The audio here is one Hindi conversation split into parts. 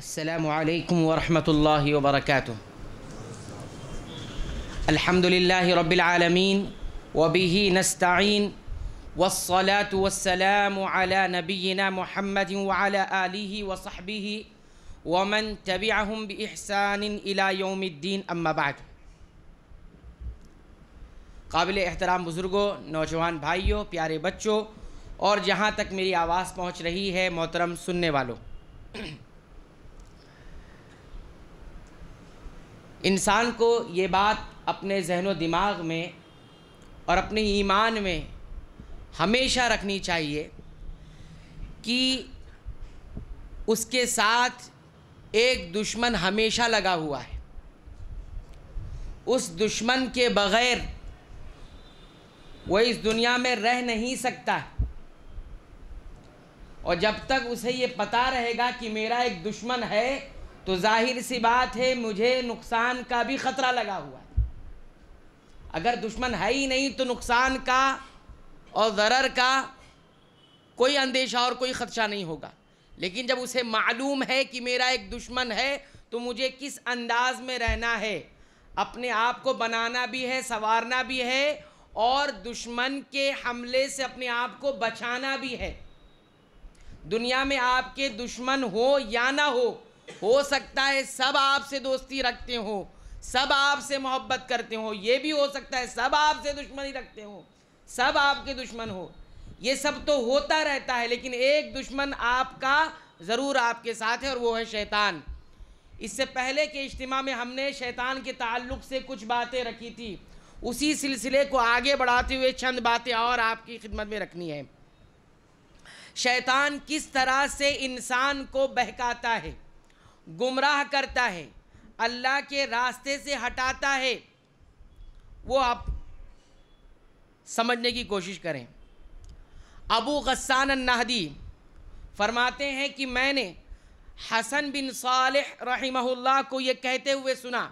السلام عليكم ورحمة الله وبركاته الحمد لله رب العالمين وبه نستعين والصلاة والسلام على نبينا محمد وعلى آله وصحبه ومن تبعهم بإحسان إلى يوم الدين أما بعد قابل احترام بزرگو نوجوان بھائیو پیارے بچو اور جہاں تک میری آواز پہنچ رہی ہے محترم سننے والو इंसान को ये बात अपने जहन व दिमाग में और अपने ईमान में हमेशा रखनी चाहिए कि उसके साथ एक दुश्मन हमेशा लगा हुआ है उस दुश्मन के बग़ैर वो इस दुनिया में रह नहीं सकता और जब तक उसे ये पता रहेगा कि मेरा एक दुश्मन है तो जाहिर सी बात है मुझे नुकसान का भी ख़तरा लगा हुआ है अगर दुश्मन है ही नहीं तो नुकसान का और ज़रर का कोई अंदेशा और कोई ख़दशा नहीं होगा लेकिन जब उसे मालूम है कि मेरा एक दुश्मन है तो मुझे किस अंदाज में रहना है अपने आप को बनाना भी है संवारना भी है और दुश्मन के हमले से अपने आप को बचाना भी है दुनिया में आपके दुश्मन हो या ना हो हो सकता है सब आपसे दोस्ती रखते हो सब आपसे मोहब्बत करते हो ये भी हो सकता है सब आपसे दुश्मनी रखते हो सब आपके दुश्मन हो ये सब तो होता रहता है लेकिन एक दुश्मन आपका ज़रूर आपके साथ है और वो है शैतान इससे पहले के इज्तम में हमने शैतान के ताल्लुक से कुछ बातें रखी थी उसी सिलसिले को आगे बढ़ाते हुए चंद बातें और आपकी खिदमत में रखनी है शैतान किस तरह से इंसान को बहकाता है गुमराह करता है अल्लाह के रास्ते से हटाता है वो आप समझने की कोशिश करें अबू गस्सान नाहदी फरमाते हैं कि मैंने हसन बिन साल रहमहुल्लाह को ये कहते हुए सुना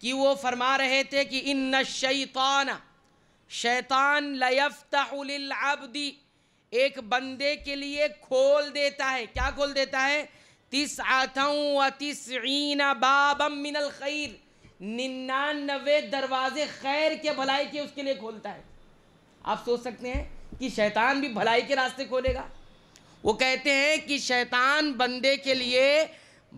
कि वो फरमा रहे थे कि इन शैतान शैतान लयफ्ताबदी एक बंदे के लिए खोल देता है क्या खोल देता है तिसआतों खैर निन्यानवे दरवाजे खैर के भलाई के उसके लिए खोलता है आप सोच सकते हैं कि शैतान भी भलाई के रास्ते खोलेगा वो कहते हैं कि शैतान बंदे के लिए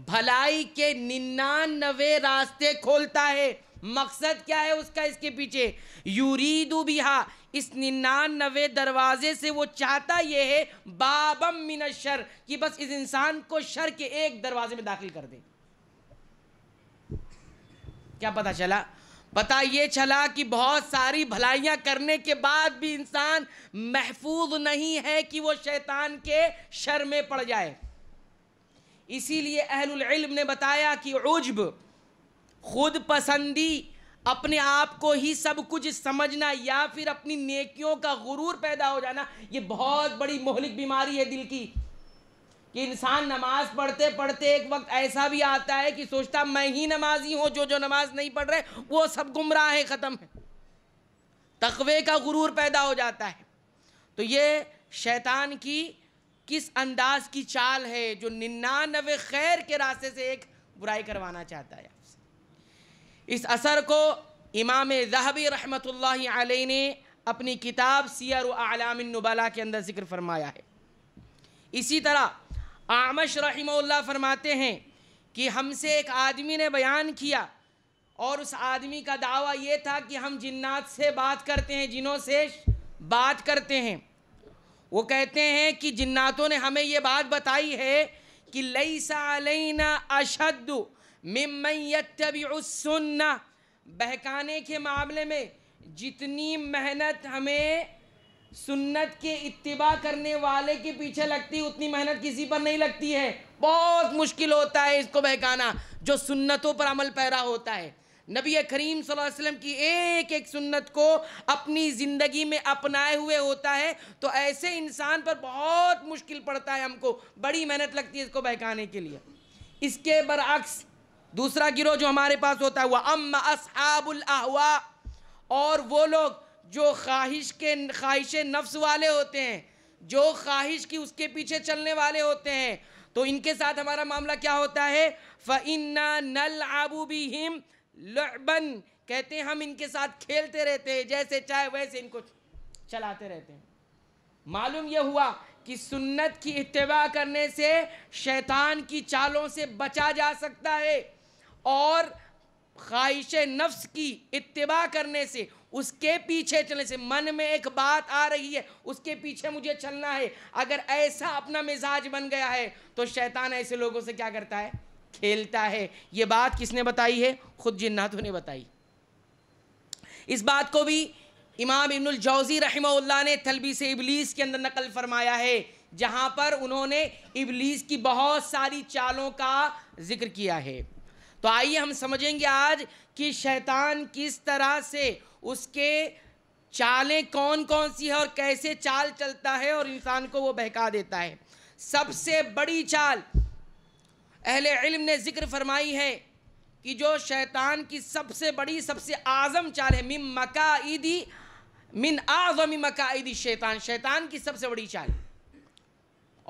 भलाई के निन्यानवे रास्ते खोलता है मकसद क्या है उसका इसके पीछे यूरीदू बिहा इस निन्यानवे दरवाजे से वो चाहता ये है बाबम मिन शर कि बस इस इंसान को शर के एक दरवाजे में दाखिल कर दे क्या पता चला पता ये चला कि बहुत सारी भलाइयां करने के बाद भी इंसान महफूज नहीं है कि वो शैतान के शर में पड़ जाए इसीलिए इल्म ने बताया कि उज्ब खुद पसंदी अपने आप को ही सब कुछ समझना या फिर अपनी नेकियों का गुरूर पैदा हो जाना ये बहुत बड़ी मोहलिक बीमारी है दिल की कि इंसान नमाज पढ़ते पढ़ते एक वक्त ऐसा भी आता है कि सोचता मैं ही नमाजी हूँ जो जो नमाज नहीं पढ़ रहे वो सब गुमराह है ख़त्म है तकवे का गुरूर पैदा हो जाता है तो ये शैतान की किस अंदाज की चाल है जो निन्यानवे खैर के रास्ते से एक बुराई करवाना चाहता है इस असर को इमाम जहबी रहमत आल ने अपनी किताब सियर आलामबला के अंदर ज़िक्र फरमाया है इसी तरह आमश रही फरमाते हैं कि हमसे एक आदमी ने बयान किया और उस आदमी का दावा ये था कि हम जिन्नात से बात करते हैं जिनों से बात करते हैं वो कहते हैं कि जिन्नातों ने हमें ये बात बताई है कि लई सा अशद सुन्ना बहकाने के मामले में जितनी मेहनत हमें सुन्नत के इतबा करने वाले के पीछे लगती उतनी मेहनत किसी पर नहीं लगती है बहुत मुश्किल होता है इसको बहकाना जो सुन्नतों पर अमल पैरा होता है नबी करीम वसल्लम की एक एक सुन्नत को अपनी ज़िंदगी में अपनाए हुए होता है तो ऐसे इंसान पर बहुत मुश्किल पड़ता है हमको बड़ी मेहनत लगती है इसको बहकाने के लिए इसके बरक्स दूसरा गिरोह जो हमारे पास होता है वह अम असहाबुल अहवा और वो लोग जो ख्वाहिश के ख्वाहिश नफ्स वाले होते हैं जो ख्वाहिश की उसके पीछे चलने वाले होते हैं तो इनके साथ हमारा मामला क्या होता है फ़इन्ना नल आबू भी हिम लबन कहते हैं हम इनके साथ खेलते रहते हैं जैसे चाहे वैसे इनको चलाते रहते हैं मालूम यह हुआ कि सुन्नत की इतवा करने से शैतान की चालों से बचा जा सकता है और ख्वाहिश नफ्स की इतबा करने से उसके पीछे चलने से मन में एक बात आ रही है उसके पीछे मुझे चलना है अगर ऐसा अपना मिजाज बन गया है तो शैतान ऐसे लोगों से क्या करता है खेलता है ये बात किसने बताई है खुद जिन्नातों ने बताई इस बात को भी इमाम इब्नुल जौज़ी रहमल्ला ने तलबी से इबलीस के अंदर नकल फरमाया है जहाँ पर उन्होंने इबलीस की बहुत सारी चालों का जिक्र किया है तो आइए हम समझेंगे आज कि शैतान किस तरह से उसके चालें कौन कौन सी है और कैसे चाल चलता है और इंसान को वो बहका देता है सबसे बड़ी चाल अहले इल्म ने जिक्र फरमाई है कि जो शैतान की सबसे बड़ी सबसे आज़म चाल है मिम मकाईदी मिन आज़मी मकाईदी शैतान शैतान की सबसे बड़ी चाल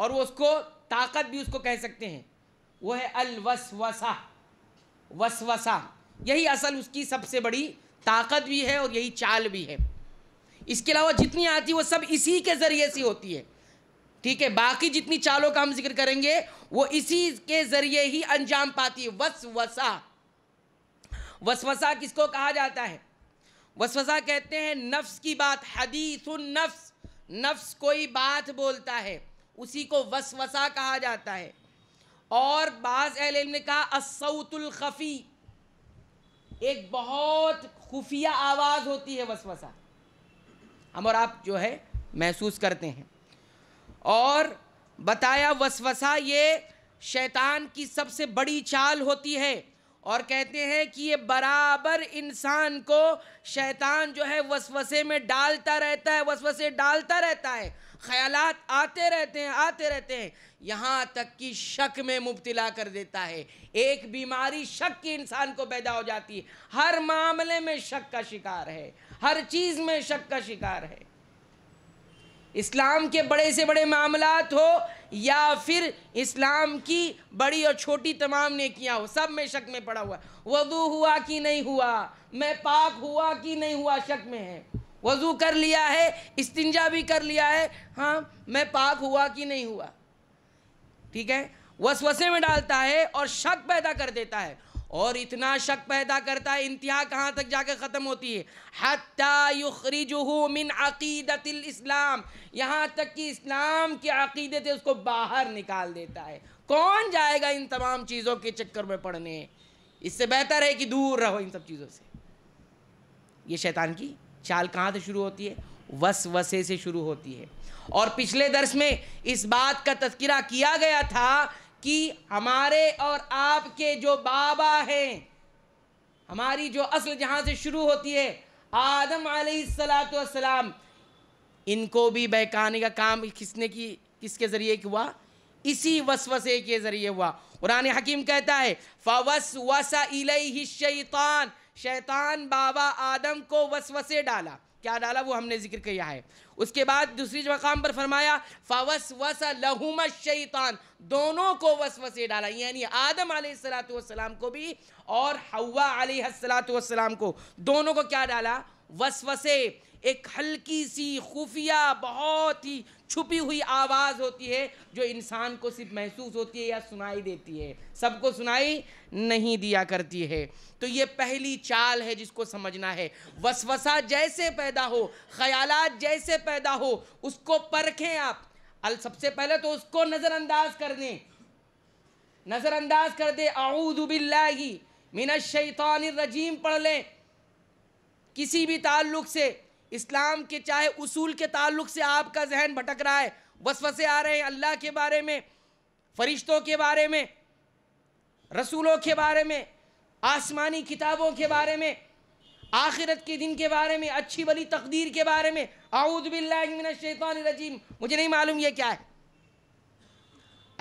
और वो उसको ताकत भी उसको कह सकते हैं वो है अलवसवसा वसवसा यही असल उसकी सबसे बड़ी ताकत भी है और यही चाल भी है इसके अलावा जितनी आती है वो सब इसी के ज़रिए से होती है ठीक है बाकी जितनी चालों का हम जिक्र करेंगे वो इसी के ज़रिए ही अंजाम पाती है वसवसा वसवसा किसको कहा जाता है वसवसा कहते हैं नफ्स की बात हदीस नफ्स नफ्स कोई बात बोलता है उसी को वसवसा कहा जाता है और बाज़ अहल ने कहा खफी एक बहुत खुफिया आवाज़ होती है वसवसा हम और आप जो है महसूस करते हैं और बताया वसवसा ये शैतान की सबसे बड़ी चाल होती है और कहते हैं कि ये बराबर इंसान को शैतान जो है वसवसे में डालता रहता है वसवसे डालता रहता है ख्याल आते रहते हैं आते रहते हैं यहाँ तक कि शक में मुबतला कर देता है एक बीमारी शक की इंसान को पैदा हो जाती है हर मामले में शक का शिकार है हर चीज़ में शक का शिकार है इस्लाम के बड़े से बड़े मामलात हो या फिर इस्लाम की बड़ी और छोटी तमाम ने किया हो सब में शक में पड़ा हुआ वजू हुआ कि नहीं हुआ मैं पाक हुआ कि नहीं हुआ शक में है वज़ू कर लिया है इस्तिंजा भी कर लिया है हाँ मैं पाक हुआ कि नहीं हुआ ठीक है वसवसे में डालता है और शक पैदा कर देता है और इतना शक पैदा करता है इंतहा कहाँ तक जाकर ख़त्म होती है हती मिन अकीदतिल इस्लाम यहाँ तक कि इस्लाम के अकीदे से उसको बाहर निकाल देता है कौन जाएगा इन तमाम चीज़ों के चक्कर में पढ़ने इससे बेहतर है कि दूर रहो इन सब चीज़ों से ये शैतान की चाल कहाँ से शुरू होती है वस वसे से शुरू होती है और पिछले दर्श में इस बात का तस्करा किया गया था कि हमारे और आपके जो बाबा हैं हमारी जो असल जहाँ से शुरू होती है आदम सलाम इनको भी बहकाने का काम किसने की किसके ज़रिए हुआ इसी वसवसे के ज़रिए हुआ कुरान हकीम कहता है फ़वस वसा शैतान शैतान बाबा आदम को वसवसे डाला क्या डाला वो हमने जिक्र किया है उसके बाद दूसरी मकाम पर फरमाया फवस वस लहुम शैतान दोनों को वसवसे डाला यानी आदम सलाम को भी और हवा सलाम को दोनों को क्या डाला वसवसे एक हल्की सी खुफिया बहुत ही छुपी हुई आवाज़ होती है जो इंसान को सिर्फ महसूस होती है या सुनाई देती है सबको सुनाई नहीं दिया करती है तो ये पहली चाल है जिसको समझना है वसवसा जैसे पैदा हो ख्यालात जैसे पैदा हो उसको परखें आप अल सबसे पहले तो उसको नज़रअंदाज कर दें नज़रअंदाज कर दे मीना शैतान रजीम पढ़ लें किसी भी ताल्लुक से इस्लाम के चाहे उसूल के ताल्लुक से आपका जहन भटक रहा है वसवसे आ रहे हैं अल्लाह के बारे में फरिश्तों के बारे में रसूलों के बारे में आसमानी किताबों के बारे में आखिरत के दिन के बारे में अच्छी भली तकदीर के बारे में आऊदबिल्लाशैतरजीम मुझे नहीं मालूम ये क्या है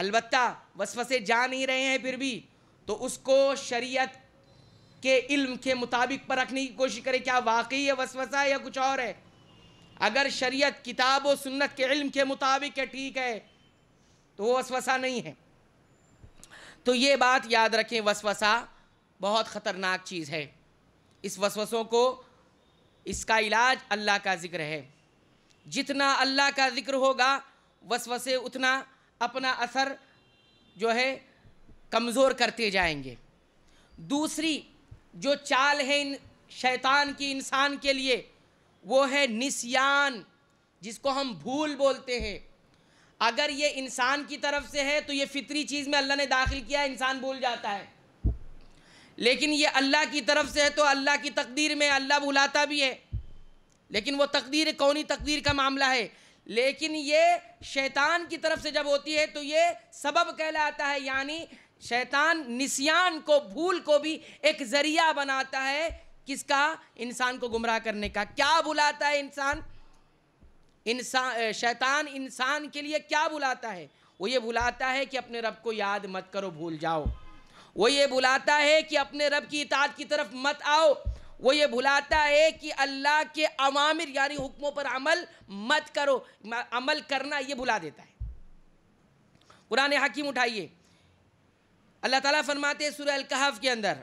अलबत् वसवसे जा नहीं रहे हैं फिर भी तो उसको शरीयत के इल्म के मुताबिक परखने की कोशिश करें क्या वाकई है वसवसा है या कुछ और है अगर शरीयत किताब और सुन्नत के इल्म के मुताबिक है ठीक है तो वो वसवसा नहीं है तो ये बात याद रखें वसवसा बहुत ख़तरनाक चीज़ है इस वसवसों को इसका इलाज अल्लाह का ज़िक्र है जितना अल्लाह का ज़िक्र होगा वसवसे उतना अपना असर जो है कमज़ोर करते जाएंगे दूसरी जो चाल है इन शैतान की इंसान के लिए वो है निसियान जिसको हम भूल बोलते हैं अगर ये इंसान की तरफ से है तो ये फितरी चीज़ में अल्लाह ने दाखिल किया इंसान भूल जाता है लेकिन ये अल्लाह की तरफ से है तो अल्लाह की तकदीर में अल्लाह भुलाता भी है लेकिन वो तकदीर कौनी तकदीर का मामला है लेकिन ये शैतान की तरफ से जब होती है तो ये सबब कहलाता है यानी शैतान निसियान को भूल को भी एक जरिया बनाता है किसका इंसान को गुमराह करने का क्या बुलाता है इंसान इंसान शैतान इंसान के लिए क्या बुलाता है वो ये बुलाता है कि अपने रब को याद मत करो भूल जाओ वो ये बुलाता है कि अपने रब की इताद की तरफ मत आओ वो ये भुलाता है कि अल्लाह के अवामिर यानी हुक्मों पर अमल मत करो अमल करना ये भुला देता है कुरान हकीम उठाइए अल्लाह ताला फरमाते अल कहफ के अंदर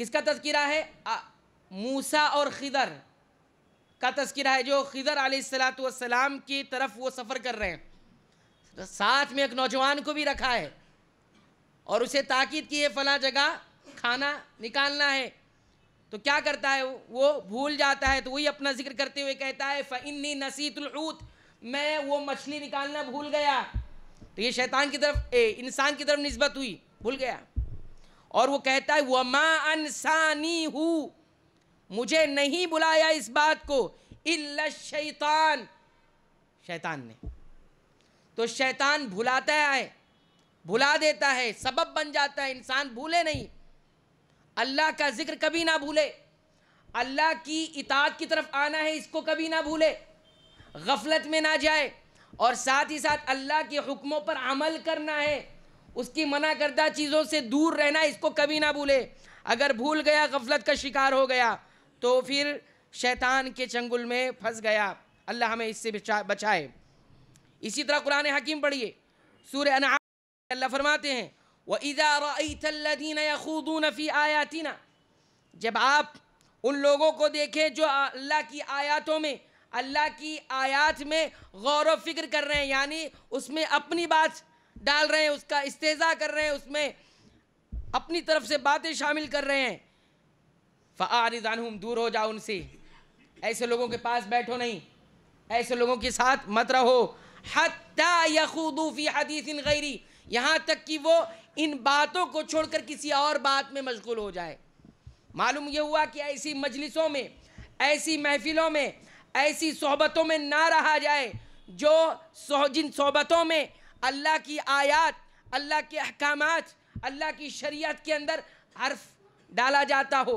किसका तस्करा है मूसा और खिदर का तस्करा है जो खिदर आलतम की तरफ वो सफ़र कर रहे हैं तो साथ में एक नौजवान को भी रखा है और उसे ताकीद की है फ़ला जगह खाना निकालना है तो क्या करता है वो भूल जाता है तो वही अपना जिक्र करते हुए कहता है इन्नी नसीतलूत मैं वो मछली निकालना भूल गया तो ये शैतान की तरफ ए, इंसान की तरफ नस्बत हुई भूल गया और वो कहता है वमा अनसानी हूँ मुझे नहीं बुलाया इस बात को इल्ला शैतान शैतान ने तो शैतान भुलाता है भुला देता है सबब बन जाता है इंसान भूले नहीं अल्लाह का जिक्र कभी ना भूले अल्लाह की इताद की तरफ आना है इसको कभी ना भूले गफलत में ना जाए और साथ ही साथ अल्लाह के हुक्मों पर अमल करना है उसकी मना करदा चीज़ों से दूर रहना इसको कभी ना भूले अगर भूल गया गफलत का शिकार हो गया तो फिर शैतान के चंगुल में फंस गया अल्लाह हमें इससे बचाए इसी तरह कुरान हकीम पढ़िए सूर अल्लाह फरमाते हैं व इज़ादीन नफ़ी फ़ी आयातिना जब आप उन लोगों को देखें जो अल्लाह की आयातों में अल्लाह की आयात में गौर व फिक्र कर रहे हैं यानी उसमें अपनी बात डाल रहे हैं उसका इस्तेजा कर रहे हैं उसमें अपनी तरफ से बातें शामिल कर रहे हैं फ़ारिदानहम दूर हो जाओ उनसे ऐसे लोगों के पास बैठो नहीं ऐसे लोगों के साथ मत रहो हत्ता यखूदूफ़ी गैरी यहाँ तक कि वो इन बातों को छोड़कर किसी और बात में मशगूल हो जाए मालूम यह हुआ कि ऐसी मजलिसों में ऐसी महफिलों में ऐसी सोहबतों में ना रहा जाए जो सो जिन सोहबतों में अल्लाह की आयात अल्लाह के अहकाम अल्लाह की शरीयत के अंदर हर्फ डाला जाता हो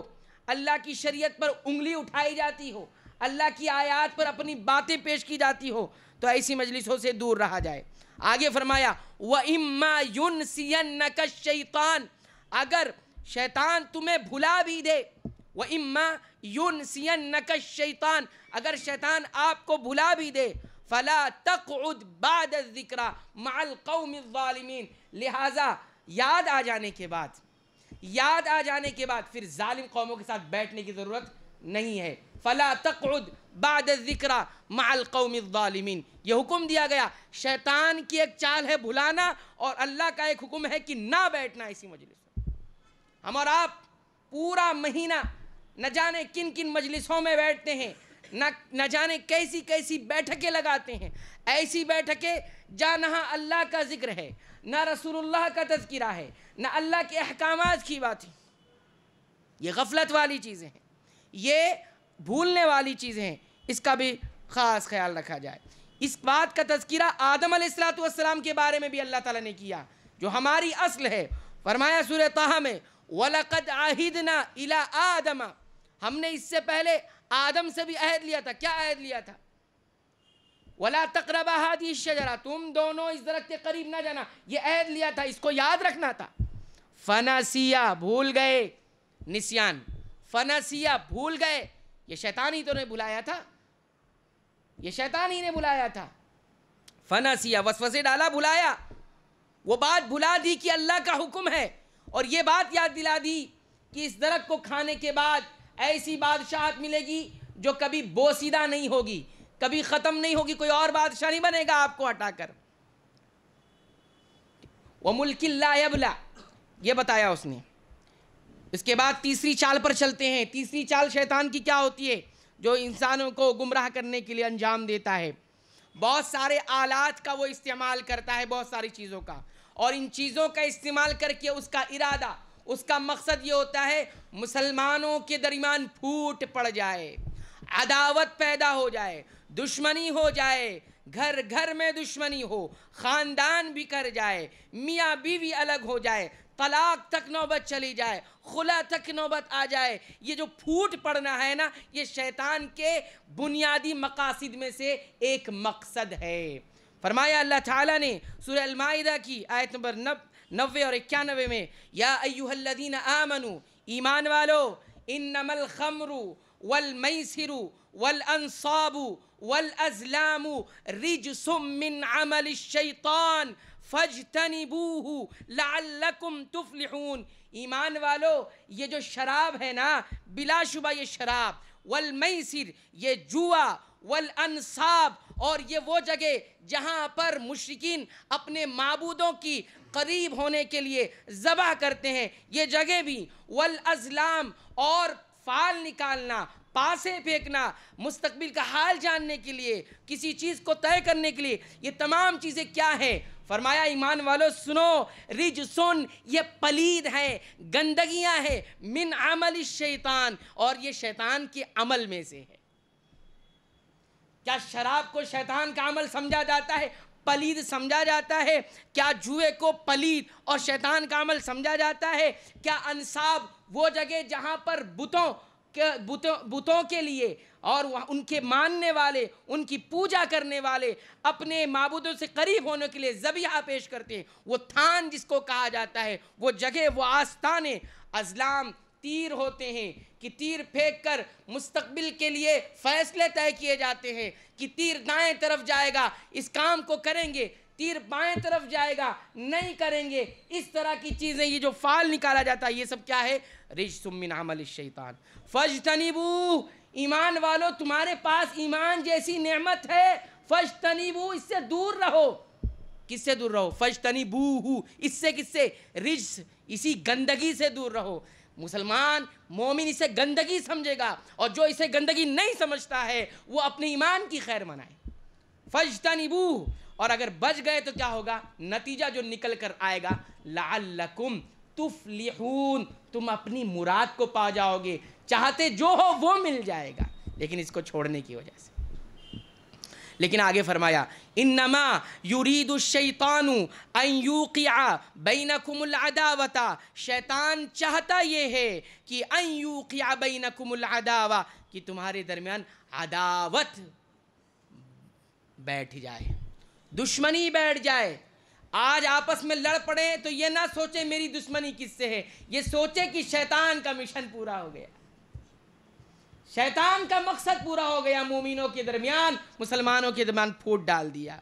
अल्लाह की शरीयत पर उंगली उठाई जाती हो अल्लाह की आयात पर अपनी बातें पेश की जाती हो तो ऐसी मजलिसों से दूर रहा जाए आगे फरमाया व इम्मा युन सियन नकश शैतान अगर शैतान तुम्हें भुला भी दे व इम्मा यून सियन नकश शैतान अगर शैतान आपको भुला भी दे फ़ला तकउद बाद ज़िक्रा माल कौमिन लिहाजा याद आ जाने के बाद याद आ जाने के बाद फिर ालिम कौमों के साथ बैठने की ज़रूरत नहीं है फ़ला तकउद बाद ज़िक्रा माल कौमिन ये हुक्म दिया गया शैतान की एक चाल है भुलाना और अल्लाह का एक हुक्म है कि ना बैठना इसी मजलिस हम और आप पूरा महीना न जाने किन किन मजलिसों में बैठते हैं न न जाने कैसी कैसी बैठकें लगाते हैं ऐसी बैठकें जा ना हाँ अल्लाह का जिक्र है ना रसूलुल्लाह का तस्करा है ना अल्लाह के अहकाम की है ये गफलत वाली चीज़ें हैं ये भूलने वाली चीज़ें हैं इसका भी ख़ास ख्याल रखा जाए इस बात का तस्करा आदम सलाम के बारे में भी अल्लाह ताला ने किया जो हमारी असल है फरमाया सूर ताहा में वलकद आहिदना इला आदमा हमने इससे पहले आदम से भी अहद लिया था क्या अहद लिया था वला तकरबा हादी शजरा तुम दोनों इस दरख्त के करीब ना जाना ये अहद लिया था इसको याद रखना था फनासिया भूल गए निसियान फनासिया भूल गए ये शैतान ही तो ने बुलाया था ये शैतान ही ने बुलाया था फनासिया वसवसे डाला भुलाया वो बात भुला दी कि अल्लाह का हुक्म है और ये बात याद दिला दी कि इस दरख्त को खाने के बाद ऐसी बादशाहत मिलेगी जो कभी बोसीदा नहीं होगी कभी ख़त्म नहीं होगी कोई और बादशाह नहीं बनेगा आपको हटाकर वह मुल्क अबला ये बताया उसने इसके बाद तीसरी चाल पर चलते हैं तीसरी चाल शैतान की क्या होती है जो इंसानों को गुमराह करने के लिए अंजाम देता है बहुत सारे आलात का वो इस्तेमाल करता है बहुत सारी चीज़ों का और इन चीज़ों का इस्तेमाल करके उसका इरादा उसका मकसद ये होता है मुसलमानों के दरमियान फूट पड़ जाए अदावत पैदा हो जाए दुश्मनी हो जाए घर घर में दुश्मनी हो ख़ानदान भी कर जाए मियाँ बीवी अलग हो जाए तलाक तक नौबत चली जाए खुला तक नौबत आ जाए ये जो फूट पड़ना है ना ये शैतान के बुनियादी मकासद में से एक मकसद है फरमाया अल्लाह ताला ने सूर्य अलमायदा की आयत नंबर नब नब्बे और इक्यानवे में या अयुहल्लिन आमनु ईमान वालो इन नमल खमरू वल मैसरू वल अनसाबू वल अजलामु रिज सुमिन अमल शैतान फज तनिबूहू लाकुम तुफलिहून ईमान वालो ये जो शराब है ना बिलाशुबा ये शराब वल मैसर ये जुआ वल अनसाब और ये वो जगह जहाँ पर मुशरकिन अपने मबूदों की करीब होने के लिए ज़बह करते हैं ये जगह भी वल अज़लाम और फाल निकालना पासे फेंकना मुस्तबिल का हाल जानने के लिए किसी चीज़ को तय करने के लिए ये तमाम चीज़ें क्या हैं फरमाया ईमान वालों सुनो रिज सुन ये पलीद है गंदगियां हैं मिन अमल शैतान और ये शैतान के अमल में से है क्या शराब को शैतान का अमल समझा जाता है पलीद समझा जाता है क्या जुए को पलीद और शैतान का अमल समझा जाता है क्या अनसाब वो जगह जहाँ पर बुतों के बुतों बुतों के लिए और वह उनके मानने वाले उनकी पूजा करने वाले अपने मबूदों से करीब होने के लिए जबिया पेश करते हैं वो थान जिसको कहा जाता है वो जगह वो आस्थाने अजलाम तीर होते हैं कि तीर फेंक कर मुस्तबिल के लिए फैसले तय किए जाते हैं कि तीर दाएं तरफ जाएगा इस काम को करेंगे तीर बाएं तरफ जाएगा नहीं करेंगे इस तरह की चीज़ें ये जो फाल निकाला जाता है ये सब क्या है रिज सुमिन शैतान फज तनीबू ईमान वालों तुम्हारे पास ईमान जैसी नेमत है फज तनीबू इससे दूर रहो किससे दूर रहो फज तनीबू इससे किससे रिज इसी गंदगी से दूर रहो मुसलमान मोमिन इसे गंदगी समझेगा और जो इसे गंदगी नहीं समझता है वो अपने ईमान की खैर मनाए फजता निबू और अगर बच गए तो क्या होगा नतीजा जो निकल कर आएगा लाकुम तुफलिहून तुम अपनी मुराद को पा जाओगे चाहते जो हो वो मिल जाएगा लेकिन इसको छोड़ने की वजह से लेकिन आगे फरमाया इन नमा यूरीदुशैतानु अयूकिया बैनकुमुलदावता शैतान चाहता ये है कि अयूकिया बैनकुमुलदावा कि तुम्हारे दरमियान अदावत बैठ जाए दुश्मनी बैठ जाए आज आपस में लड़ पड़े तो ये ना सोचे मेरी दुश्मनी किससे है ये सोचे कि शैतान का मिशन पूरा हो गया शैतान का मकसद पूरा हो गया मोमिनों के दरमियान मुसलमानों के दरमियान फूट डाल दिया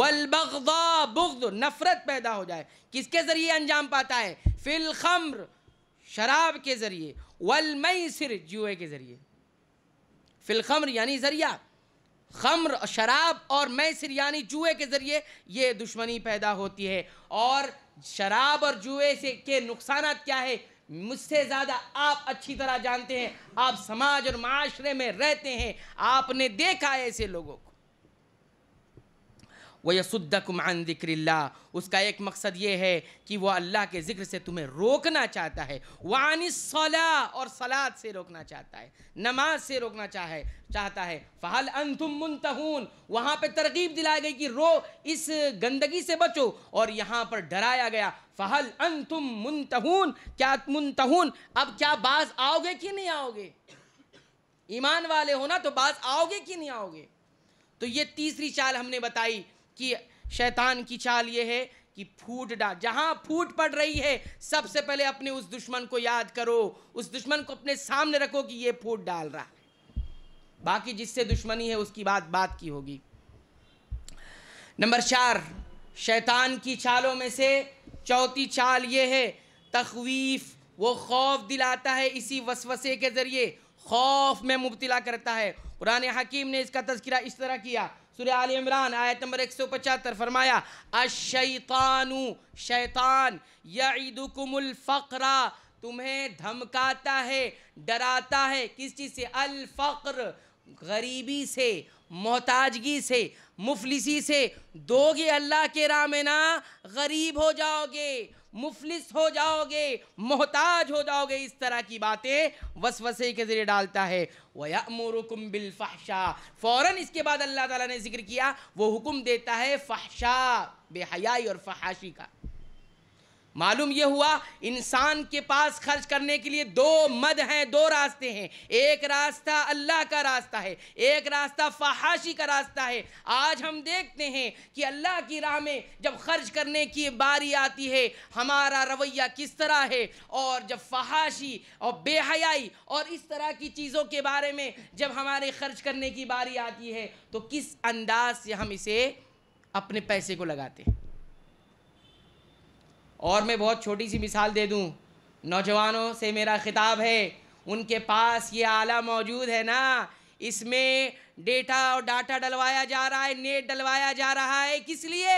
वल बुग्द नफरत पैदा हो जाए किसके ज़रिए अंजाम पाता है फिल खम्र शराब के ज़रिए वल सिर जुए के ज़रिए फिल खम्र यानी ज़रिया खम्र शराब और मैसर यानी जुए के ज़रिए यह दुश्मनी पैदा होती है और शराब और जुए से के नुकसान क्या है मुझसे ज़्यादा आप अच्छी तरह जानते हैं आप समाज और माशरे में रहते हैं आपने देखा है ऐसे लोगों को वयसुद्दकुम अन दिक्रिल्ला उसका एक मकसद ये है कि वह अल्लाह के ज़िक्र से तुम्हें रोकना चाहता है वानी सला और सलाद से रोकना चाहता है नमाज से रोकना चाहे चाहता है फ़हल अंतुम मुंतहून वहाँ पर तरगीब दिलाई गई कि रो इस गंदगी से बचो और यहाँ पर डराया गया फ़हल अंतुम मुंतहून क्या मुंतहून अब क्या बाज आओगे कि नहीं आओगे ईमान वाले हो ना तो बाज आओगे कि नहीं आओगे तो ये तीसरी चाल हमने बताई कि शैतान की चाल ये है कि फूट डाल जहाँ फूट पड़ रही है सबसे पहले अपने उस दुश्मन को याद करो उस दुश्मन को अपने सामने रखो कि ये फूट डाल रहा है बाकी जिससे दुश्मनी है उसकी बात बात की होगी नंबर चार शैतान की चालों में से चौथी चाल ये है तखवीफ वो खौफ दिलाता है इसी वसवसे के ज़रिए खौफ में मुबतला करता है कुरान हकीम ने इसका तस्करा इस तरह किया सूर्य आल इमरान आयत नंबर एक सौ पचहत्तर फरमाया अशैतानु शैतान यदुकुमुलफ़रा तुम्हें धमकाता है डराता है किस चीज़ से अलफ़्र गरीबी से मोहताजगी से मुफलिसी से दोगे अल्लाह के राह में ना गरीब हो जाओगे मुफलिस हो जाओगे मोहताज हो जाओगे इस तरह की बातें वसवसे के ज़रिए डालता है वयामुरुकुम बिल फ़ाहशा फ़ौरन इसके बाद अल्लाह ताला ने जिक्र किया वो हुक्म देता है फ़ाहशा बेहयाई और फहाशी का मालूम यह हुआ इंसान के पास खर्च करने के लिए दो मद हैं दो रास्ते हैं एक रास्ता अल्लाह का रास्ता है एक रास्ता फहाशी का रास्ता है आज हम देखते हैं कि अल्लाह की राह में जब खर्च करने की बारी आती है हमारा रवैया किस तरह है और जब फहाशी और बेहयाई और इस तरह की चीज़ों के बारे में जब हमारे खर्च करने की बारी आती है तो किस अंदाज से हम इसे अपने पैसे को लगाते हैं और मैं बहुत छोटी सी मिसाल दे दूँ नौजवानों से मेरा ख़िताब है उनके पास ये आला मौजूद है ना इसमें डेटा और डाटा डलवाया जा रहा है नेट डलवाया जा रहा है किस लिए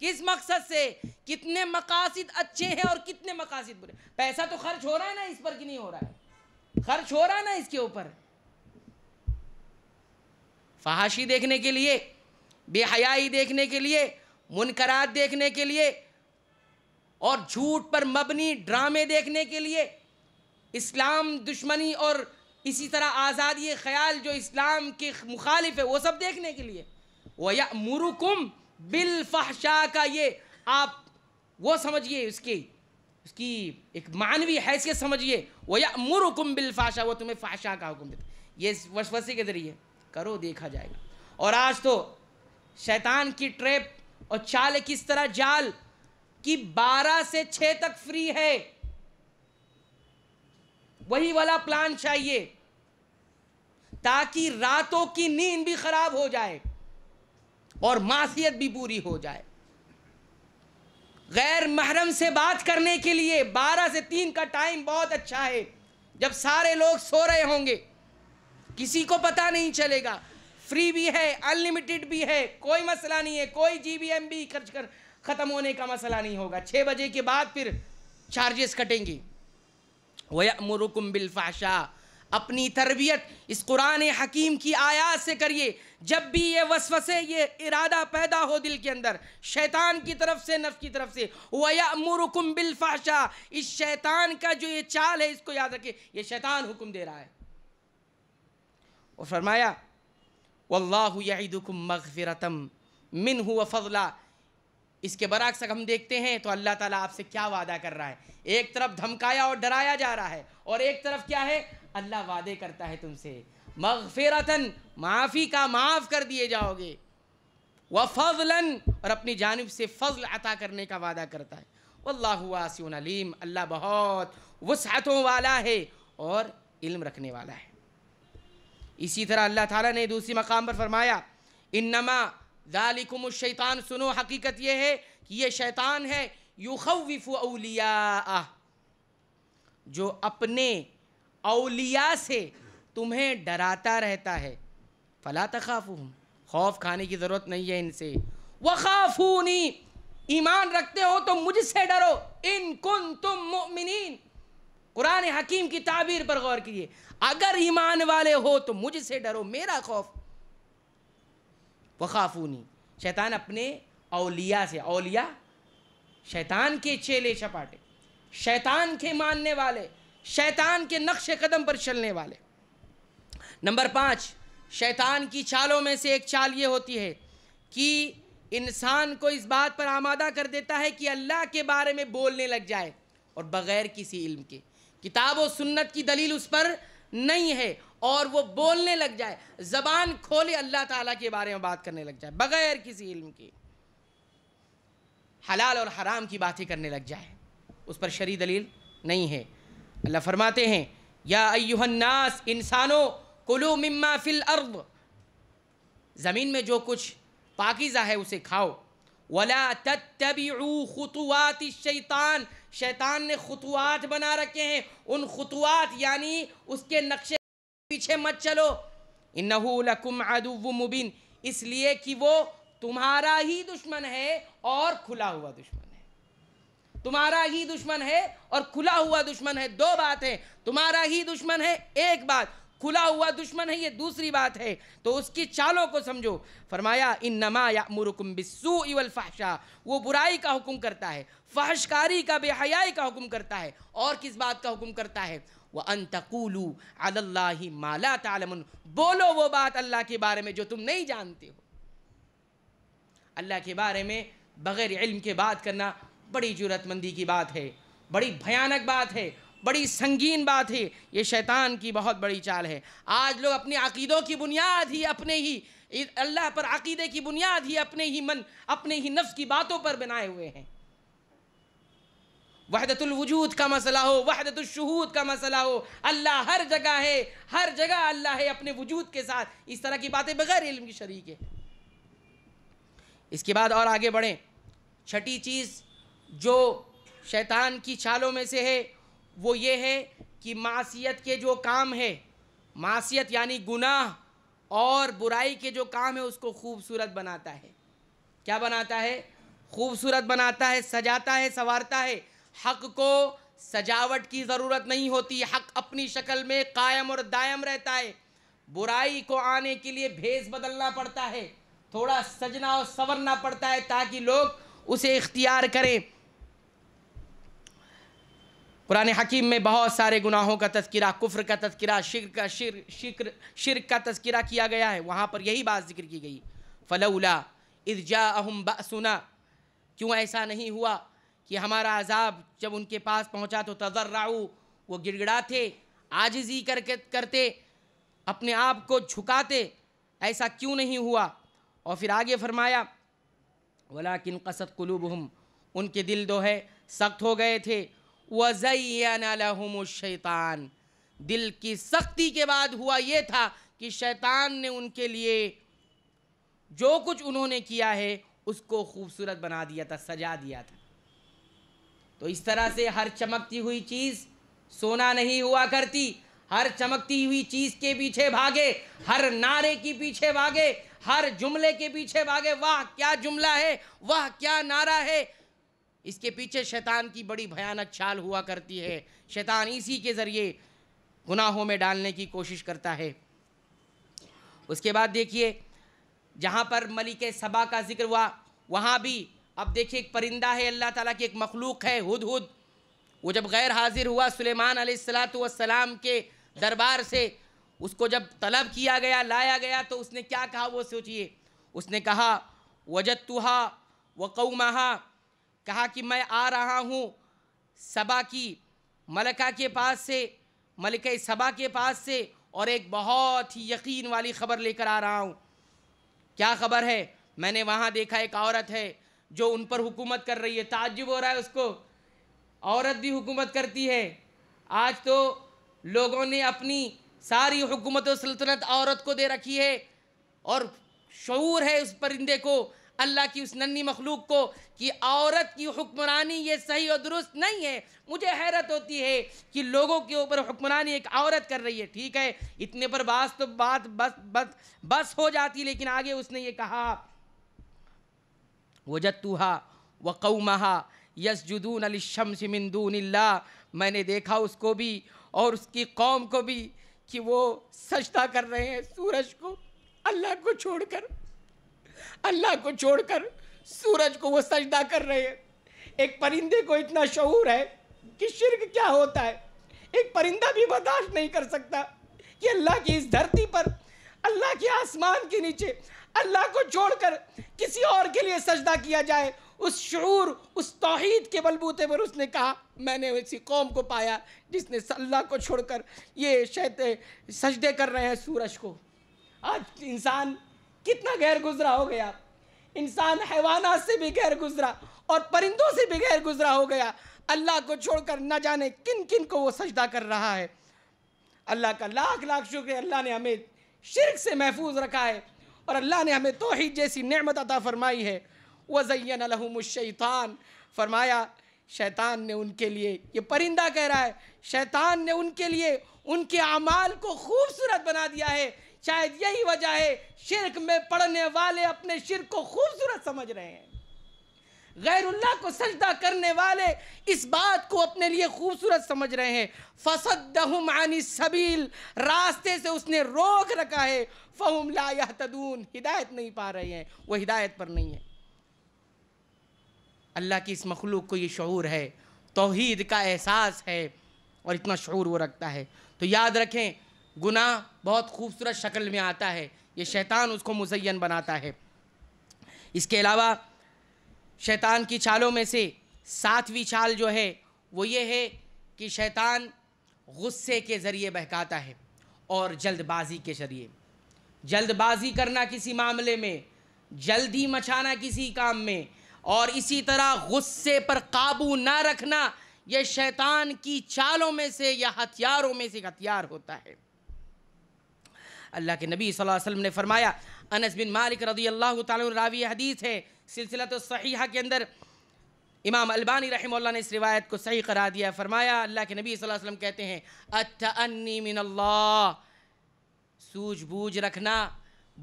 किस मकसद से कितने मकासद अच्छे हैं और कितने मकासद बुरे पैसा तो खर्च हो रहा है ना इस पर कि नहीं हो रहा है खर्च हो रहा है ना इसके ऊपर फहाशी देखने के लिए बेहयाई देखने के लिए मुनकरात देखने के लिए और झूठ पर मबनी ड्रामे देखने के लिए इस्लाम दुश्मनी और इसी तरह आज़ादी ख्याल जो इस्लाम के मुखालिफ है वो सब देखने के लिए या मुरुकुम बिलफाशा का ये आप वो समझिए उसकी उसकी एक मानवी हैसियत समझिए या मुरुकुम बिलफाशा वो तुम्हें फाशा का हुक्म देते ये वसवसे के ज़रिए करो देखा जाएगा और आज तो शैतान की ट्रैप और चाल किस तरह जाल कि 12 से 6 तक फ्री है वही वाला प्लान चाहिए ताकि रातों की नींद भी खराब हो जाए और मासीत भी पूरी हो जाए गैर महरम से बात करने के लिए 12 से 3 का टाइम बहुत अच्छा है जब सारे लोग सो रहे होंगे किसी को पता नहीं चलेगा फ्री भी है अनलिमिटेड भी है कोई मसला नहीं है कोई जी बी एम भी खर्च कर ख़त्म होने का मसला नहीं होगा छः बजे के बाद फिर चार्जेस कटेंगे वयमुरुकुम बिलफाशा अपनी तरबियत इस कुरान हकीम की आयात से करिए जब भी ये वसवसे ये इरादा पैदा हो दिल के अंदर शैतान की तरफ से नफ की तरफ से वयामुरुकुम बिलफाशा इस शैतान का जो ये चाल है इसको याद रखिए ये शैतान हुक्म दे रहा है और फरमाया वल्लाहु यदुकुम मगफिरतम मिन हुआ फजला इसके बरक्स अगर हम देखते हैं तो अल्लाह ताला आपसे क्या वादा कर रहा है एक तरफ धमकाया और डराया जा रहा है और एक तरफ क्या है अल्लाह वादे करता है तुमसे मगफिरतन माफ़ी का माफ़ कर दिए जाओगे व फजलन और अपनी जानब से फजल अता करने का वादा करता है वल्लासन अलीम अल्लाह बहुत वसहतों वाला है और इल्म रखने वाला है इसी तरह अल्लाह ताला ने दूसरी मकाम पर फरमाया इन्नमा दालिकुम शैतान सुनो हकीकत यह है कि ये शैतान है यूखविफ अलिया जो अपने अलिया से तुम्हें डराता रहता है फ़ला तखाफ खौफ खाने की ज़रूरत नहीं है इनसे वखाफूनी ईमान रखते हो तो मुझसे डरो इन कुन तुम मोमिन कुरान हकीम की ताबीर पर गौर कीजिए अगर ईमान वाले हो तो मुझसे डरो मेरा खौफ वखाफूनी शैतान अपने अलिया से अलिया शैतान के चेले छपाटे शैतान के मानने वाले शैतान के नक्श कदम पर चलने वाले नंबर पाँच शैतान की चालों में से एक चाल ये होती है कि इंसान को इस बात पर आमादा कर देता है कि अल्लाह के बारे में बोलने लग जाए और बग़ैर किसी इल्म के किताब व सुन्नत की दलील उस पर नहीं है और वो बोलने लग जाए ज़बान खोले अल्लाह ताला के बारे में बात करने लग जाए बग़ैर किसी इल्म के हलाल और हराम की बातें करने लग जाए उस पर शरी दलील नहीं है अल्लाह फरमाते हैं या अयुहन्नास इंसानो कुलू मिम्मा फिल अर्द ज़मीन में जो कुछ पाकिज़ा है उसे खाओ वला तबी खतवात शैतान शैतान ने खुतवात बना रखे हैं उन खुतवात यानी उसके नक्शे पीछे मत चलो इन्नकुम अदुव मुबिन इसलिए कि वो तुम्हारा ही दुश्मन है और खुला हुआ दुश्मन है तुम्हारा ही दुश्मन है और खुला हुआ दुश्मन है दो बात है तुम्हारा ही दुश्मन है एक बात खुला हुआ दुश्मन है ये दूसरी बात है तो उसकी चालों को समझो फरमाया इन नमा या मुरकुम बिस्सू इवल फाशा वो बुराई का हुक्म करता है फहशकारी का बेहयाई का हुक्म करता है और किस बात का हुक्म करता है व अन तकूलू माला तालमन बोलो वो बात अल्लाह के बारे में जो तुम नहीं जानते हो अल्लाह के बारे में बग़ैर इल्म के बात करना बड़ी जरूरतमंदी की बात है बड़ी भयानक बात है बड़ी संगीन बात है ये शैतान की बहुत बड़ी चाल है आज लोग अपने अकीदों की बुनियाद ही अपने ही अल्लाह पर अकीदे की बुनियाद ही अपने ही मन अपने ही नफ्स की बातों पर बनाए हुए हैं वहदतुलवजूद का मसला हो वहदतुलशहूद का मसला हो अल्लाह हर जगह है हर जगह अल्लाह है अपने वजूद के साथ इस तरह की बातें बगैर इल्म की शरीक है इसके बाद और आगे बढ़ें छठी चीज़ जो शैतान की छालों में से है वो ये है कि मासीत के जो काम है मासीत यानी गुनाह और बुराई के जो काम है उसको खूबसूरत बनाता है क्या बनाता है खूबसूरत बनाता है सजाता है संवारता है हक को सजावट की ज़रूरत नहीं होती हक अपनी शक्ल में कायम और दायम रहता है बुराई को आने के लिए भेस बदलना पड़ता है थोड़ा सजना और सवरना पड़ता है ताकि लोग उसे इख्तियार करें कुरान हकीम में बहुत सारे गुनाहों का तस्करा कुफ्र का तस्करा शिर का शिर शिक्र शिर का तस्करा किया गया है वहाँ पर यही बात जिक्र की गई फ़लौला इजा अहम बसुना क्यों ऐसा नहीं हुआ कि हमारा अजाब जब उनके पास पहुंचा तो तजर्राऊ वो गिड़गिड़ाते आजिजी करके करते अपने आप को झुकाते ऐसा क्यों नहीं हुआ और फिर आगे फरमाया वला किन कसत कुलूब हम उनके दिल दो है सख्त हो गए थे वज़ैन शैतान दिल की सख्ती के बाद हुआ ये था कि शैतान ने उनके लिए जो कुछ उन्होंने किया है उसको खूबसूरत बना दिया था सजा दिया था तो इस तरह से हर चमकती हुई चीज़ सोना नहीं हुआ करती हर चमकती हुई चीज़ के पीछे भागे हर नारे के पीछे भागे हर जुमले के पीछे भागे वाह क्या जुमला है वाह क्या नारा है इसके पीछे शैतान की बड़ी भयानक चाल हुआ करती है शैतान इसी के ज़रिए गुनाहों में डालने की कोशिश करता है उसके बाद देखिए जहाँ पर मलिक सबा का जिक्र हुआ वहाँ भी अब देखिए एक परिंदा है अल्लाह ताला की एक मखलूक है हुद हुद वो जब गैर हाजिर हुआ सुलेमान सलाम के दरबार से उसको जब तलब किया गया लाया गया तो उसने क्या कहा वो सोचिए उसने कहा तुहा व कौमहा कहा कि मैं आ रहा हूँ सबा की मलका के पास से मलिक सबा के पास से और एक बहुत ही यकीन वाली ख़बर लेकर आ रहा हूँ क्या ख़बर है मैंने वहाँ देखा एक औरत है जो उन पर हुकूमत कर रही है ताजुब हो रहा है उसको औरत भी हुकूमत करती है आज तो लोगों ने अपनी सारी हुकूमत सल्तनत औरत को दे रखी है और शूर है उस परिंदे को अल्लाह की उस नन्नी मखलूक को कि औरत की हुक्मरानी ये सही और दुरुस्त नहीं है मुझे हैरत होती है कि लोगों के ऊपर हुक्मरानी एक औरत कर रही है ठीक है इतने पर बात तो बात बस बस बस हो जाती लेकिन आगे उसने ये कहा वजतुहा व कौमहा यसजुदून ला मैंने देखा उसको भी और उसकी कौम को भी कि वो सजदा कर रहे हैं सूरज को अल्लाह को छोड़कर अल्लाह को छोड़कर सूरज को वो सजदा कर रहे हैं एक परिंदे को इतना शहूर है कि शिरक क्या होता है एक परिंदा भी बर्दाश्त नहीं कर सकता कि अल्लाह की इस धरती पर अल्लाह के आसमान के नीचे अल्लाह को छोड़कर किसी और के लिए सजदा किया जाए उस शूर उस तोहद के बलबूते पर उसने कहा मैंने उसी कौम को पाया जिसने अल्लाह को छोड़कर ये शैत सजदे कर रहे हैं सूरज को आज इंसान कितना गैर गुजरा हो गया इंसान हैवाना से भी गैर गुजरा और परिंदों से भी गैर गुजरा हो गया अल्लाह को छोड़कर न जाने किन किन को वो सजदा कर रहा है अल्लाह का लाख लाख शुक्र अल्लाह ने हमें शिरक से महफूज रखा है और अल्लाह ने हमें तोहद जैसी नमत अता फ़रमाई है वज़ैन शैतान फरमाया शैतान ने उनके लिए ये परिंदा कह रहा है शैतान ने उनके लिए उनके अमाल को खूबसूरत बना दिया है शायद यही वजह है शिरक में पढ़ने वाले अपने शिरक को खूबसूरत समझ रहे हैं गैरुल्ला को सजदा करने वाले इस बात को अपने लिए खूबसूरत समझ रहे हैं फसद आनी सबील रास्ते से उसने रोक रखा है फहुम ला तदून हिदायत नहीं पा रहे हैं वो हिदायत पर नहीं है अल्लाह की इस मखलूक को ये शूर है तोहद का एहसास है और इतना शूर वो रखता है तो याद रखें गुनाह बहुत खूबसूरत शक्ल में आता है ये शैतान उसको मुजैन बनाता है इसके अलावा शैतान की चालों में से सातवीं चाल जो है वो ये है कि शैतान गुस्से के ज़रिए बहकाता है और जल्दबाजी के ज़रिए जल्दबाजी करना किसी मामले में जल्दी मचाना किसी काम में और इसी तरह गुस्से पर काबू ना रखना यह शैतान की चालों में से या हथियारों में से हथियार होता है अल्लाह के नबी सल्लल्लाहु अलैहि वसल्लम ने फरमाया अनस बिन मालिक रदी अल्लाह ताली रावी हदीस है सिलसिला तो सही के अंदर इमाम अलबानी रहमल्ला ने इस रिवायत को सही करा दिया फरमाया अल्लाह के नबी वसल्लम कहते हैं अतअन्नी मिन अल्लाह सूझबूझ रखना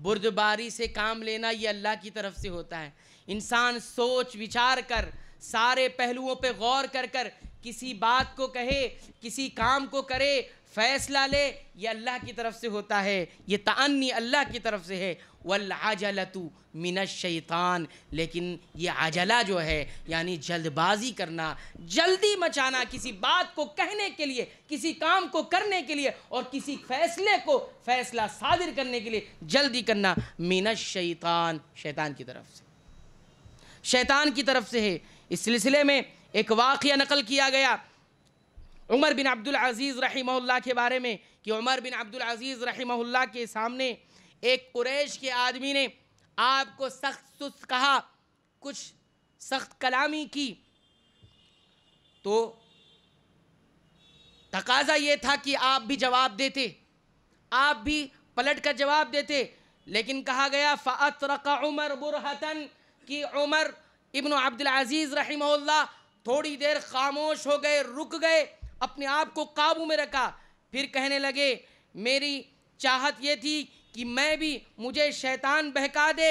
बुरदबारी से काम लेना ये अल्लाह की तरफ से होता है इंसान सोच विचार कर सारे पहलुओं पे गौर कर कर किसी बात को कहे किसी काम को करे फैसला ले ये अल्लाह की तरफ से होता है ये तानी अल्लाह की तरफ से है वल आजलतु मिन शैतान लेकिन ये आजला जो है यानी जल्दबाजी करना जल्दी मचाना किसी बात को कहने के लिए किसी काम को करने के लिए और किसी फैसले को फैसला सादिर करने के लिए जल्दी करना मिन शैतान शैतान की तरफ से शैतान की तरफ से है इस सिलसिले में एक वाक़ नकल किया गया उमर बिन अब्दुल अजीज़ रहीमहुल्लाह के बारे में कि उमर बिन अब्दुल अजीज़ रहीमहुल्लाह के सामने एक कुरैश के आदमी ने आपको सख्त सुस्त कहा कुछ सख्त कलामी की तो तकाजा ये था कि आप भी जवाब देते आप भी पलट कर जवाब देते लेकिन कहा गया फ़त रका उमर बुरहतन कि उमर इब्न अब्दुल अजीज़ रही थोड़ी देर खामोश हो गए रुक गए अपने आप को काबू में रखा फिर कहने लगे मेरी चाहत ये थी कि मैं भी मुझे शैतान बहका दे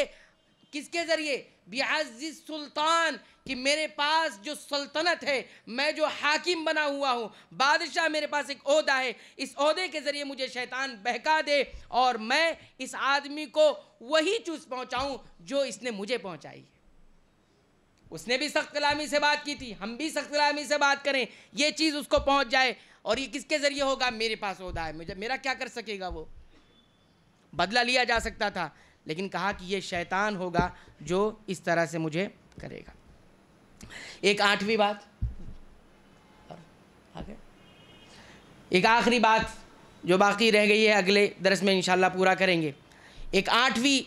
किसके ज़रिए बियाजिज सुल्तान कि मेरे पास जो सल्तनत है मैं जो हाकिम बना हुआ हूँ बादशाह मेरे पास एक अहदा है इस अहदे के ज़रिए मुझे शैतान बहका दे और मैं इस आदमी को वही चूस पहुँचाऊँ जो इसने मुझे पहुँचाई उसने भी सख्त कलामी से बात की थी हम भी सख्त कलामी से बात करें ये चीज़ उसको पहुंच जाए और ये किसके ज़रिए होगा मेरे पास होदा है मुझे मेरा क्या कर सकेगा वो बदला लिया जा सकता था लेकिन कहा कि ये शैतान होगा जो इस तरह से मुझे करेगा एक आठवीं बात आगे एक आखिरी बात जो बाकी रह गई है अगले दरस में इंशाल्लाह पूरा करेंगे एक आठवीं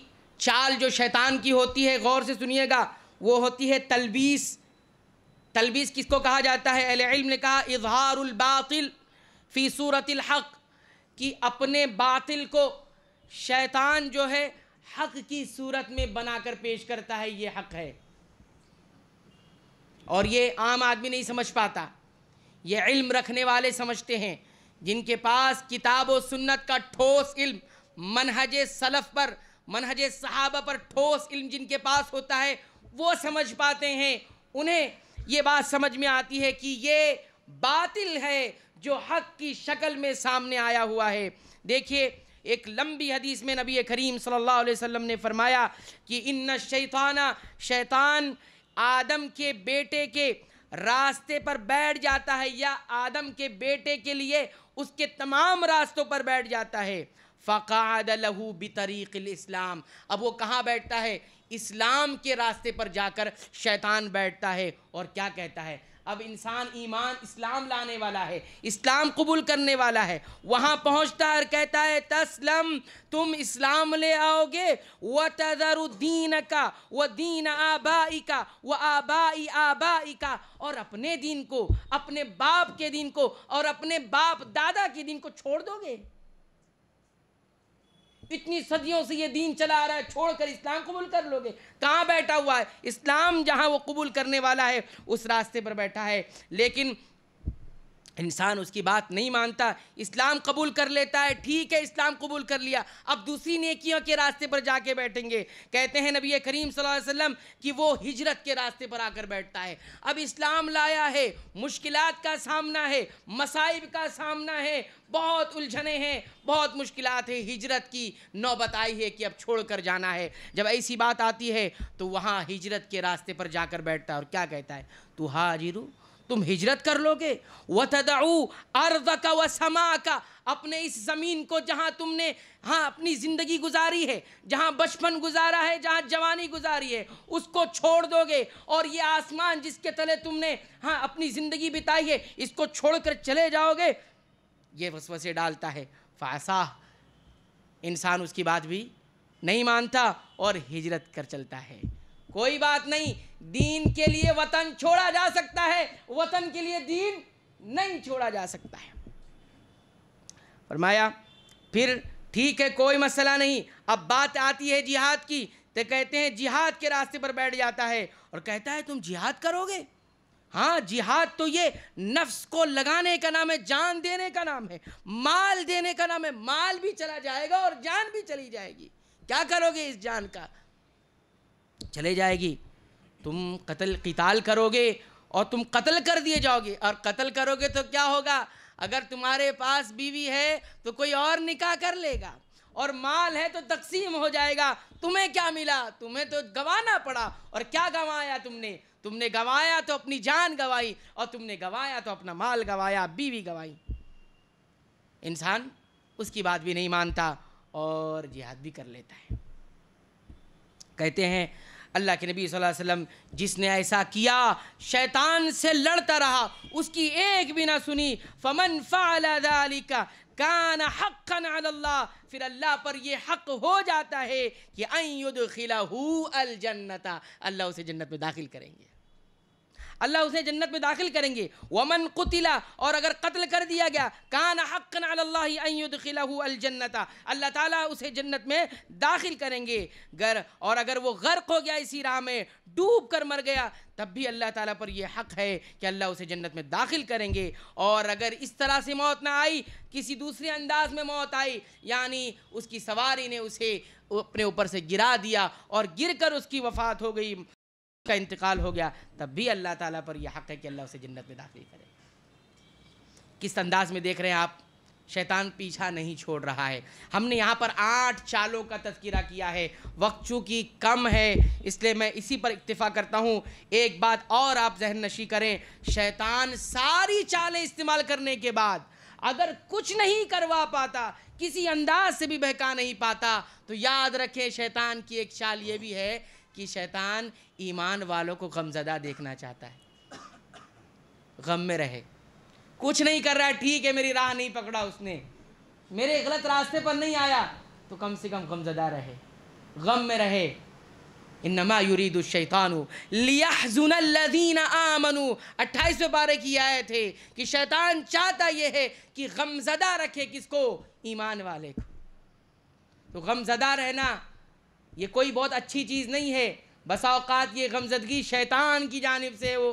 चाल जो शैतान की होती है गौर से सुनिएगा वो होती है तलबीस तलबीस किसको कहा जाता है अहल ने कहा इजहारबातिल फ़ी हक कि अपने बातिल को शैतान जो है हक़ की सूरत में बनाकर पेश करता है ये हक़ है और ये आम आदमी नहीं समझ पाता ये इल्म रखने वाले समझते हैं जिनके पास किताब व सुन्नत का ठोस इल्म मनहज सलफ़ पर मनहज सहाबा पर ठोस इल्म जिनके पास होता है वो समझ पाते हैं उन्हें ये बात समझ में आती है कि ये बातिल है जो हक की शक्ल में सामने आया हुआ है देखिए एक लंबी हदीस में नबी करीम सल्लल्लाहु अलैहि वसल्लम ने फरमाया कि इन शैताना शैतान आदम के बेटे के रास्ते पर बैठ जाता है या आदम के बेटे के लिए उसके तमाम रास्तों पर बैठ जाता है फ़काद लहू बतरीक़ल इस्लाम अब वो कहाँ बैठता है इस्लाम के रास्ते पर जाकर शैतान बैठता है और क्या कहता है अब इंसान ईमान इस्लाम लाने वाला है इस्लाम कबूल करने वाला है वहाँ पहुँचता और कहता है तस्लम तुम इस्लाम ले आओगे व तजरुद्दीन का व दीन आबाई का व आबाई आबाई का और अपने दीन को अपने बाप के दीन को और अपने बाप दादा के दीन को छोड़ दोगे इतनी सदियों से ये दीन चला आ रहा है छोड़कर इस्लाम कबूल कर लोगे कहाँ बैठा हुआ है इस्लाम जहाँ वो कबूल करने वाला है उस रास्ते पर बैठा है लेकिन इंसान उसकी बात नहीं मानता इस्लाम कबूल कर लेता है ठीक है इस्लाम कबूल कर लिया अब दूसरी नेकियों के रास्ते पर जाके बैठेंगे कहते हैं नबी करीम वसल्लम कि वो हिजरत के रास्ते पर आकर बैठता है अब इस्लाम लाया है मुश्किल का सामना है मसाइब का सामना है बहुत उलझने हैं बहुत मुश्किल है हिजरत की नौबत आई है कि अब छोड़ कर जाना है जब ऐसी बात आती है तो वहाँ हिजरत के रास्ते पर जाकर बैठता है और क्या कहता है तो हाजिरू तुम हिजरत कर लोगे व तदाऊ अर्द का व समा का अपने इस ज़मीन को जहाँ तुमने हाँ अपनी ज़िंदगी गुजारी है जहाँ बचपन गुजारा है जहाँ जवानी गुजारी है उसको छोड़ दोगे और ये आसमान जिसके तले तुमने हाँ अपनी ज़िंदगी बिताई है इसको छोड़ कर चले जाओगे ये बस वसे डालता है फासा इंसान उसकी बात भी नहीं मानता और हिजरत कर चलता है कोई बात नहीं दीन के लिए वतन छोड़ा जा सकता है वतन के लिए दीन नहीं छोड़ा जा सकता है फरमाया फिर ठीक है कोई मसला नहीं अब बात आती है जिहाद की तो कहते हैं जिहाद के रास्ते पर बैठ जाता है और कहता है तुम जिहाद करोगे हाँ जिहाद तो ये नफ्स को लगाने का नाम है जान देने का नाम है माल देने का नाम है माल भी चला जाएगा और जान भी चली जाएगी क्या करोगे इस जान का चले जाएगी तुम कत्ल किताल करोगे और तुम कत्ल कर दिए जाओगे और कत्ल करोगे तो क्या होगा अगर तुम्हारे पास बीवी है तो कोई और निकाह कर लेगा और माल है तो तकसीम हो जाएगा तुम्हें क्या मिला तुम्हें तो गंवाना पड़ा और क्या गंवाया तुमने तुमने गंवाया तो अपनी जान गंवाई और तुमने गंवाया तो अपना माल गंवाया बीवी गंवाई इंसान उसकी बात भी नहीं मानता और जिहाद भी कर लेता है कहते हैं अल्लाह के नबी सल्लल्लाहु अलैहि वसल्लम जिसने ऐसा किया शैतान से लड़ता रहा उसकी एक भी ना सुनी फमन फ़ालिका कान हक अल्लाह फिर अल्लाह पर ये हक़ हो जाता है कि अयुद खिला अल्लाह उसे जन्नत में दाखिल करेंगे अल्लाह उसे जन्नत में दाखिल करेंगे वमन कुतिला और अगर कत्ल कर दिया गया कान हक़न अल्लाजन्नता अल्लाह ताला उसे जन्नत में दाखिल करेंगे गर और अगर वो गर्क हो गया इसी राह में डूब कर मर गया तब भी अल्लाह ताला पर यह हक़ है कि अल्लाह उसे जन्नत में दाखिल करेंगे और अगर इस तरह से मौत ना आई किसी दूसरे अंदाज में मौत आई यानी उसकी सवारी ने उसे अपने ऊपर से गिरा दिया और गिर कर उसकी वफात हो गई का इंतकाल हो गया तब भी अल्लाह ताला पर यह हक़ है कि अल्लाह उसे जन्नत में दाखिल करे किस अंदाज में देख रहे हैं आप शैतान पीछा नहीं छोड़ रहा है हमने यहाँ पर आठ चालों का तस्करा किया है वक्त चूँकि कम है इसलिए मैं इसी पर इतफ़ा करता हूँ एक बात और आप जहन नशी करें शैतान सारी चालें इस्तेमाल करने के बाद अगर कुछ नहीं करवा पाता किसी अंदाज से भी बहका नहीं पाता तो याद रखें शैतान की एक चाल ये भी है कि शैतान ईमान वालों को गमजदा देखना चाहता है गम में रहे कुछ नहीं कर रहा ठीक है मेरी राह नहीं पकड़ा उसने मेरे गलत रास्ते पर नहीं आया तो कम से कम गमजदा रहे गम में रहे इन्नमा युरीद शैतानु लियाजुनदीन आमनु अट्ठाईसवें बारह की आए थे कि शैतान चाहता यह है कि गमजदा रखे किसको ईमान वाले को तो गमजदा रहना ये कोई बहुत अच्छी चीज़ नहीं है बसाओकात ये गमजदगी शैतान की जानब से वो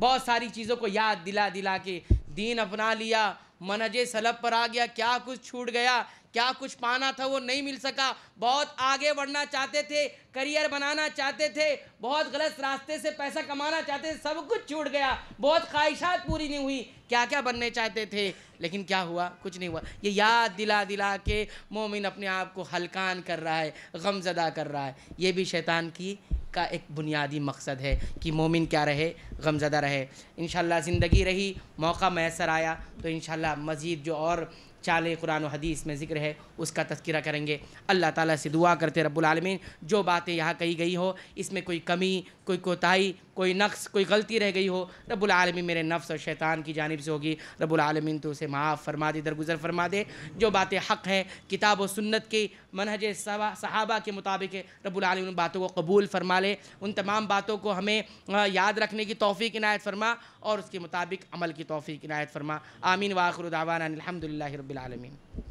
बहुत सारी चीज़ों को याद दिला दिला के दीन अपना लिया मनज सलब पर आ गया क्या कुछ छूट गया क्या कुछ पाना था वो नहीं मिल सका बहुत आगे बढ़ना चाहते थे करियर बनाना चाहते थे बहुत गलत रास्ते से पैसा कमाना चाहते थे सब कुछ छूट गया बहुत ख्वाहिशात पूरी नहीं हुई क्या क्या बनने चाहते थे लेकिन क्या हुआ कुछ नहीं हुआ ये याद दिला दिला के मोमिन अपने आप को हलकान कर रहा है गमजदा कर रहा है ये भी शैतान की का एक बुनियादी मकसद है कि मोमिन क्या रहे गमजदा रहे इन ज़िंदगी रही मौका मैसर आया तो इन मज़ीद जो और चाल कुरान हदीस में ज़िक्र है उसका तस्करा करेंगे अल्लाह ताला से दुआ करते रब्बुल रबालमीन जो बातें यहाँ कही गई हो इसमें कोई कमी कोई कोताही कोई नक्स कोई गलती रह गई हो रबालमी मेरे नफ्स और शैतान की जानब से होगी रबालमीन तो उसे माफ़ फरमा दे दरगुजर फरमा दे जो बातें हक़ हैं किताब व सुन्नत की मनहज सहाबा के मुताबिक है रबालमीन उन बातों को कबूल फरमा ले उन तमाम बातों को हमें याद रखने की तोफ़ी इनायत फरमा और उसके मुताबिक अमल की तोफ़ी इनायत फरमा आमीन वाखरुदावान अलहमदिल्ला रबालमीन